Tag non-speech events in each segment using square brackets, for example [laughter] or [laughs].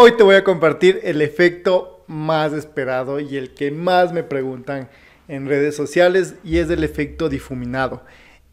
Hoy te voy a compartir el efecto más esperado y el que más me preguntan en redes sociales y es el efecto difuminado.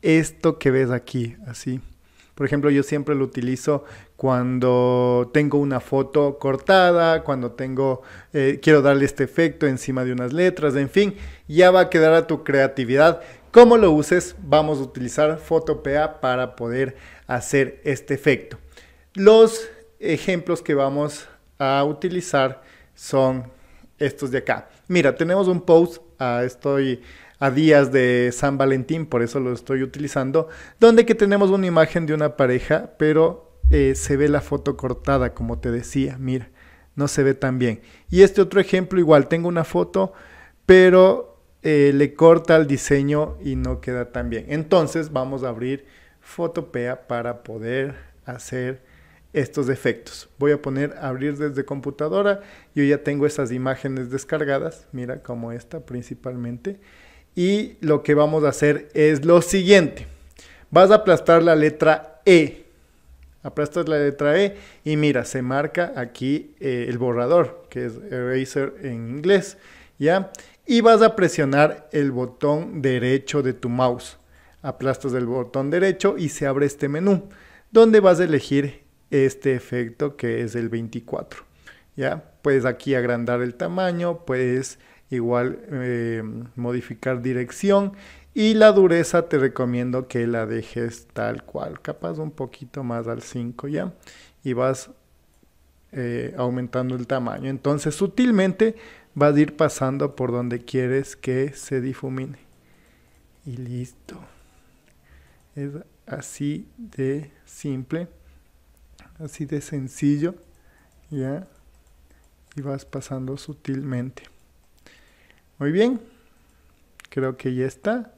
Esto que ves aquí, así. Por ejemplo, yo siempre lo utilizo cuando tengo una foto cortada, cuando tengo eh, quiero darle este efecto encima de unas letras, en fin, ya va a quedar a tu creatividad. Cómo lo uses, vamos a utilizar Photopea para poder hacer este efecto. Los ejemplos que vamos a a utilizar son estos de acá. Mira, tenemos un post, ah, estoy a días de San Valentín, por eso lo estoy utilizando, donde que tenemos una imagen de una pareja, pero eh, se ve la foto cortada, como te decía, mira, no se ve tan bien. Y este otro ejemplo, igual, tengo una foto, pero eh, le corta el diseño y no queda tan bien. Entonces vamos a abrir Fotopea para poder hacer estos efectos. Voy a poner abrir desde computadora. Yo ya tengo esas imágenes descargadas. Mira como esta principalmente. Y lo que vamos a hacer es lo siguiente. Vas a aplastar la letra E. Aplastas la letra E y mira, se marca aquí eh, el borrador, que es eraser en inglés. ¿Ya? Y vas a presionar el botón derecho de tu mouse. Aplastas el botón derecho y se abre este menú, donde vas a elegir este efecto que es el 24. ¿ya? Puedes aquí agrandar el tamaño, puedes igual eh, modificar dirección y la dureza te recomiendo que la dejes tal cual, capaz un poquito más al 5 ya y vas eh, aumentando el tamaño. Entonces sutilmente vas a ir pasando por donde quieres que se difumine. Y listo. Es así de simple así de sencillo, ¿ya? Y vas pasando sutilmente. Muy bien, creo que ya está.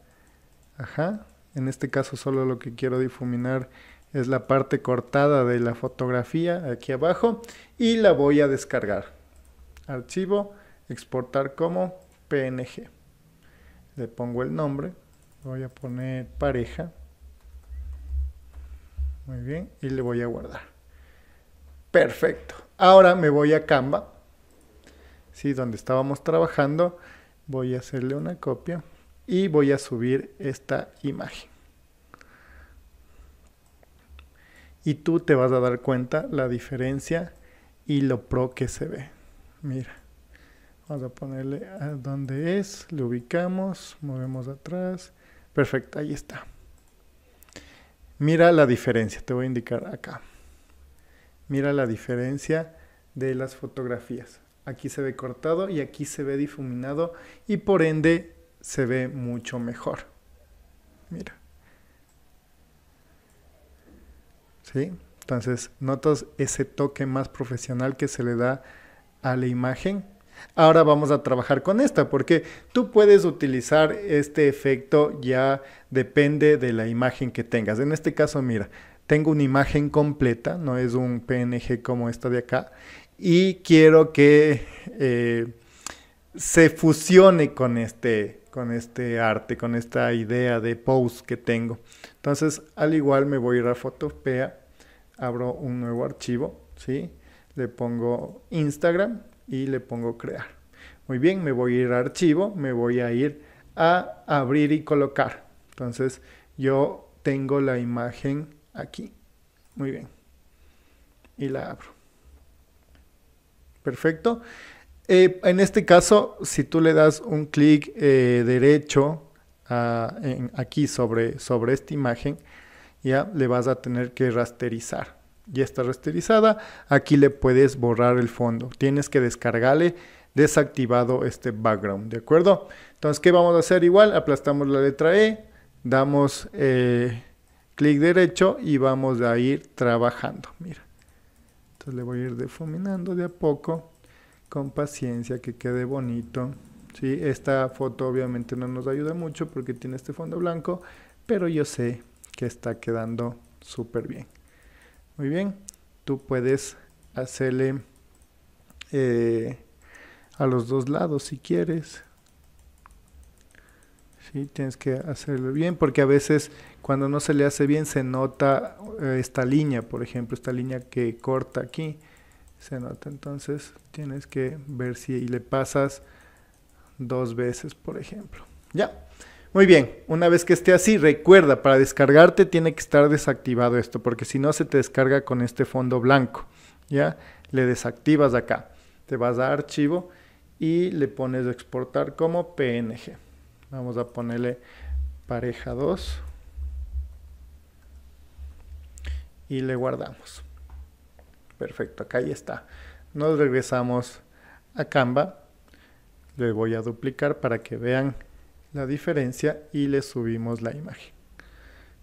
Ajá, en este caso solo lo que quiero difuminar es la parte cortada de la fotografía aquí abajo y la voy a descargar. Archivo, exportar como PNG. Le pongo el nombre, voy a poner pareja. Muy bien, y le voy a guardar. Perfecto. Ahora me voy a Canva. Sí, donde estábamos trabajando. Voy a hacerle una copia y voy a subir esta imagen. Y tú te vas a dar cuenta la diferencia y lo pro que se ve. Mira. Vamos a ponerle a donde es, le ubicamos, movemos atrás. Perfecto, ahí está. Mira la diferencia, te voy a indicar acá. Mira la diferencia de las fotografías. Aquí se ve cortado y aquí se ve difuminado y por ende se ve mucho mejor. Mira. ¿Sí? Entonces, notas ese toque más profesional que se le da a la imagen. Ahora vamos a trabajar con esta porque tú puedes utilizar este efecto ya depende de la imagen que tengas. En este caso, mira, tengo una imagen completa, no es un PNG como esta de acá, y quiero que eh, se fusione con este, con este arte, con esta idea de pose que tengo. Entonces, al igual me voy a ir a Photopea, abro un nuevo archivo, ¿sí? Le pongo Instagram y le pongo crear. Muy bien, me voy a ir a archivo, me voy a ir a abrir y colocar. Entonces, yo tengo la imagen aquí. Muy bien. Y la abro. Perfecto. Eh, en este caso, si tú le das un clic eh, derecho aquí sobre, sobre esta imagen, ya le vas a tener que rasterizar. Ya está rasterizada. Aquí le puedes borrar el fondo. Tienes que descargarle desactivado este background, ¿de acuerdo? Entonces, ¿qué vamos a hacer? Igual, aplastamos la letra E, damos... Eh, clic derecho y vamos a ir trabajando. Mira. Entonces le voy a ir difuminando de a poco, con paciencia, que quede bonito. ¿sí? Esta foto obviamente no nos ayuda mucho porque tiene este fondo blanco, pero yo sé que está quedando súper bien. Muy bien, tú puedes hacerle eh, a los dos lados si quieres. Y Tienes que hacerlo bien porque a veces cuando no se le hace bien se nota eh, esta línea, por ejemplo, esta línea que corta aquí, se nota. Entonces tienes que ver si le pasas dos veces, por ejemplo. Ya. Muy bien, una vez que esté así, recuerda, para descargarte tiene que estar desactivado esto, porque si no se te descarga con este fondo blanco, ¿ya? Le desactivas acá, te vas a archivo y le pones exportar como PNG. Vamos a ponerle pareja 2. Y le guardamos. Perfecto, acá ya está. Nos regresamos a Canva. Le voy a duplicar para que vean la diferencia y le subimos la imagen.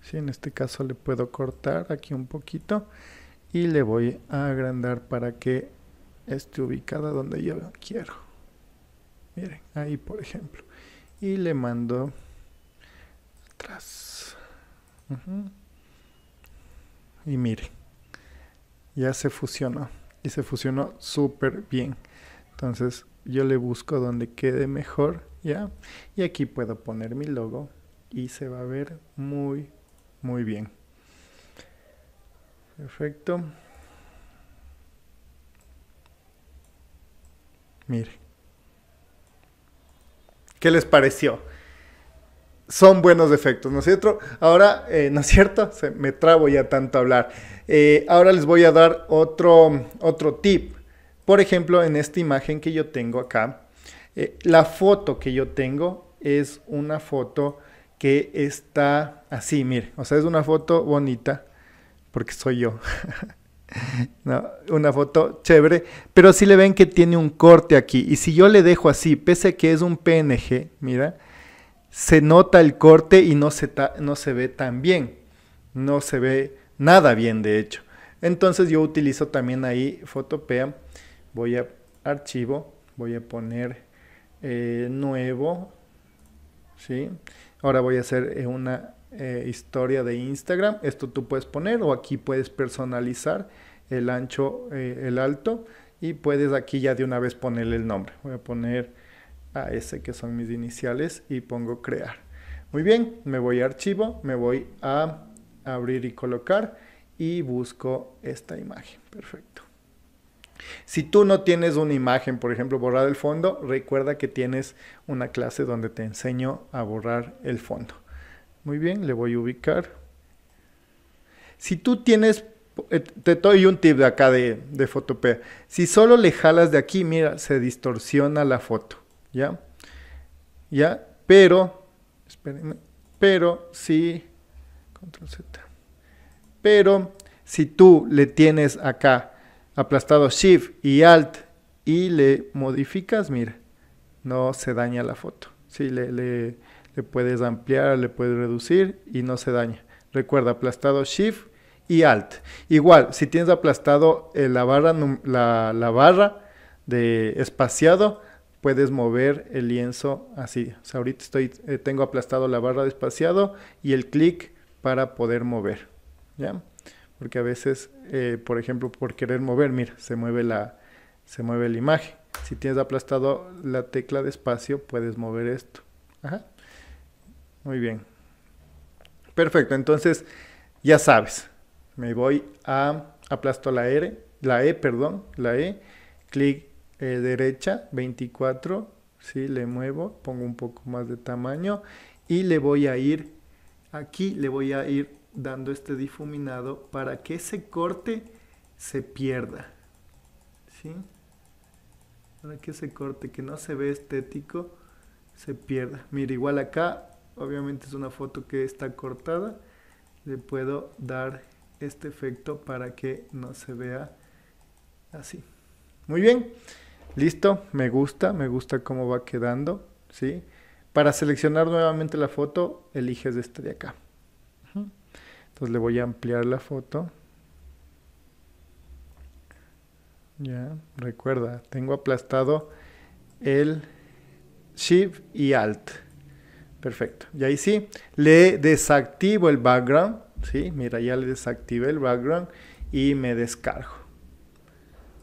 si en este caso le puedo cortar aquí un poquito y le voy a agrandar para que esté ubicada donde yo quiero. Miren, ahí por ejemplo y le mando atrás. Y mire, ya se fusionó y se fusionó súper bien. Entonces yo le busco donde quede mejor, ¿ya? Y aquí puedo poner mi logo y se va a ver muy, muy bien. Perfecto. Mire. ¿Qué les pareció? Son buenos defectos, ¿no es cierto? Ahora, eh, ¿no es cierto? me trabo ya tanto a hablar. Eh, ahora les voy a dar otro, otro tip. Por ejemplo, en esta imagen que yo tengo acá, eh, la foto que yo tengo es una foto que está así, mire, o sea, es una foto bonita porque soy yo. [laughs] [laughs] No, una foto chévere, pero si le ven que tiene un corte aquí. Y si yo le dejo así, pese a que es un PNG, mira, se nota el corte y no se, no se ve tan bien. No se ve nada bien, de hecho. Entonces yo utilizo también ahí Photopea. Voy a archivo, voy a poner eh, nuevo. ¿sí? Ahora voy a hacer eh, una eh, historia de Instagram. Esto tú puedes poner o aquí puedes personalizar el ancho, eh, el alto y puedes aquí ya de una vez ponerle el nombre. Voy a poner a ese que son mis iniciales y pongo crear. Muy bien, me voy a archivo, me voy a abrir y colocar y busco esta imagen. Perfecto. Si tú no tienes una imagen, por ejemplo, borrar el fondo, recuerda que tienes una clase donde te enseño a borrar el fondo. Muy bien, le voy a ubicar. Si tú tienes, eh, te doy un tip de acá de, de Fotopea. Si solo le jalas de aquí, mira, se distorsiona la foto, ¿ya? ¿Ya? Pero, espérenme, pero si, control Z. Pero si tú le tienes acá aplastado Shift y Alt y le modificas, mira, no se daña la foto. Si le, le le puedes ampliar, le puedes reducir y no se daña. Recuerda, aplastado Shift y Alt. Igual, si tienes aplastado eh, la, barra, de espaciado, puedes mover el lienzo así. O sea, ahorita estoy, eh, tengo aplastado la barra de espaciado y el clic para poder mover. ¿ya? Porque a veces, eh, por ejemplo, por querer mover, mira, se mueve la, se mueve la imagen. Si tienes aplastado la tecla de espacio, puedes mover esto. Ajá. Muy bien. Perfecto, entonces ya sabes. Me voy a aplasto la R, la E, perdón, la E, clic eh, derecha 24, ¿sí? le muevo, pongo un poco más de tamaño y le voy a ir aquí le voy a ir dando este difuminado para que ese corte se pierda. ¿Sí? Para que ese corte que no se ve estético se pierda. Mira, igual acá obviamente es una foto que está cortada, le puedo dar este efecto para que no se vea así. Muy bien, listo, me gusta, me gusta cómo va quedando, ¿sí? Para seleccionar nuevamente la foto, eliges este de acá. Entonces le voy a ampliar la foto. Ya, recuerda, tengo aplastado el Shift y Alt. Perfecto. Y ahí sí, le desactivo el background. ¿sí? Mira, ya le desactivé el background y me descargo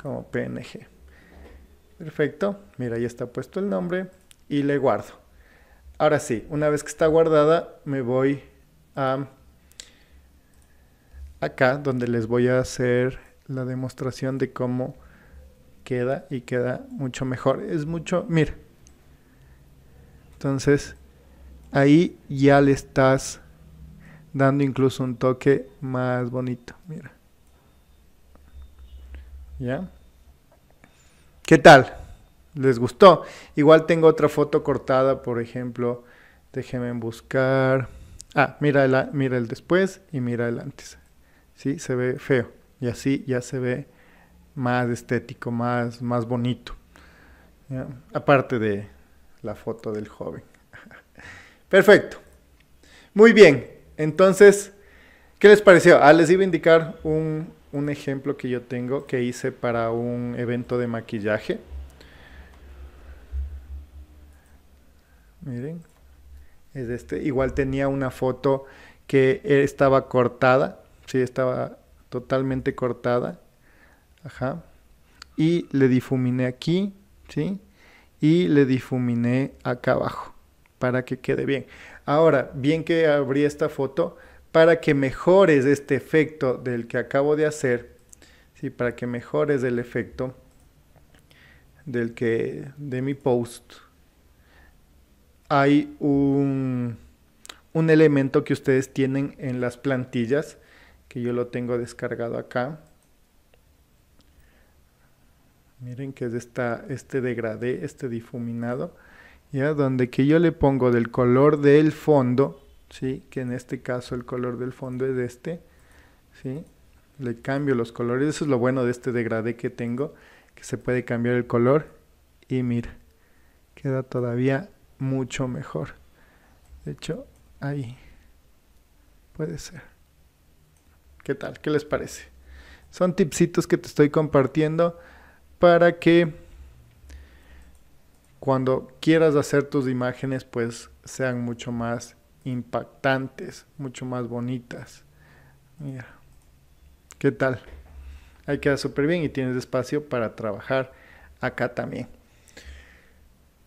como PNG. Perfecto. Mira, ya está puesto el nombre y le guardo. Ahora sí, una vez que está guardada, me voy a acá donde les voy a hacer la demostración de cómo queda y queda mucho mejor. Es mucho, mira. Entonces, ahí ya le estás dando incluso un toque más bonito. Mira. ¿Ya? ¿Qué tal? ¿Les gustó? Igual tengo otra foto cortada, por ejemplo. Déjenme buscar. Ah, mira el, mira el después y mira el antes. ¿Sí? Se ve feo. Y así ya se ve más estético, más, más bonito. Aparte de la foto del joven. Perfecto. Muy bien. Entonces, ¿qué les pareció? Ah, les iba a indicar un, ejemplo que yo tengo que hice para un evento de maquillaje. Miren, es este. Igual tenía una foto que estaba cortada, sí, estaba totalmente cortada. Ajá. Y le difuminé aquí, ¿sí? Y le difuminé acá abajo para que quede bien. Ahora, bien que abrí esta foto, para que mejores este efecto del que acabo de hacer, ¿sí? para que mejores el efecto del que, de mi post, hay un, un elemento que ustedes tienen en las plantillas, que yo lo tengo descargado acá. Miren que es esta, este degradé, este difuminado. ¿ya? Donde que yo le pongo del color del fondo, ¿sí? Que en este caso el color del fondo es este, ¿sí? Le cambio los colores, eso es lo bueno de este degradé que tengo, que se puede cambiar el color y mira, queda todavía mucho mejor. De hecho, ahí puede ser. ¿Qué tal? ¿Qué les parece? Son tipsitos que te estoy compartiendo para que cuando quieras hacer tus imágenes, pues sean mucho más impactantes, mucho más bonitas. Mira, ¿qué tal? Ahí queda súper bien y tienes espacio para trabajar acá también.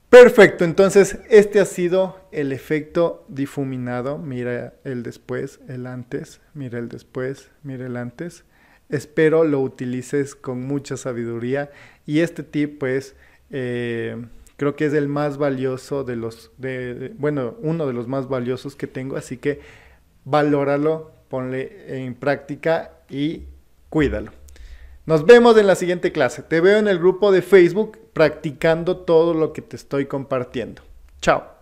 Perfecto, entonces este ha sido el efecto difuminado. Mira el después, el antes, mira el después, mira el antes. Espero lo utilices con mucha sabiduría y este tip pues... Eh, Creo que es el más valioso de los, bueno, uno de los más valiosos que tengo, así que valóralo, ponle en práctica y cuídalo. Nos vemos en la siguiente clase. Te veo en el grupo de Facebook practicando todo lo que te estoy compartiendo. Chao.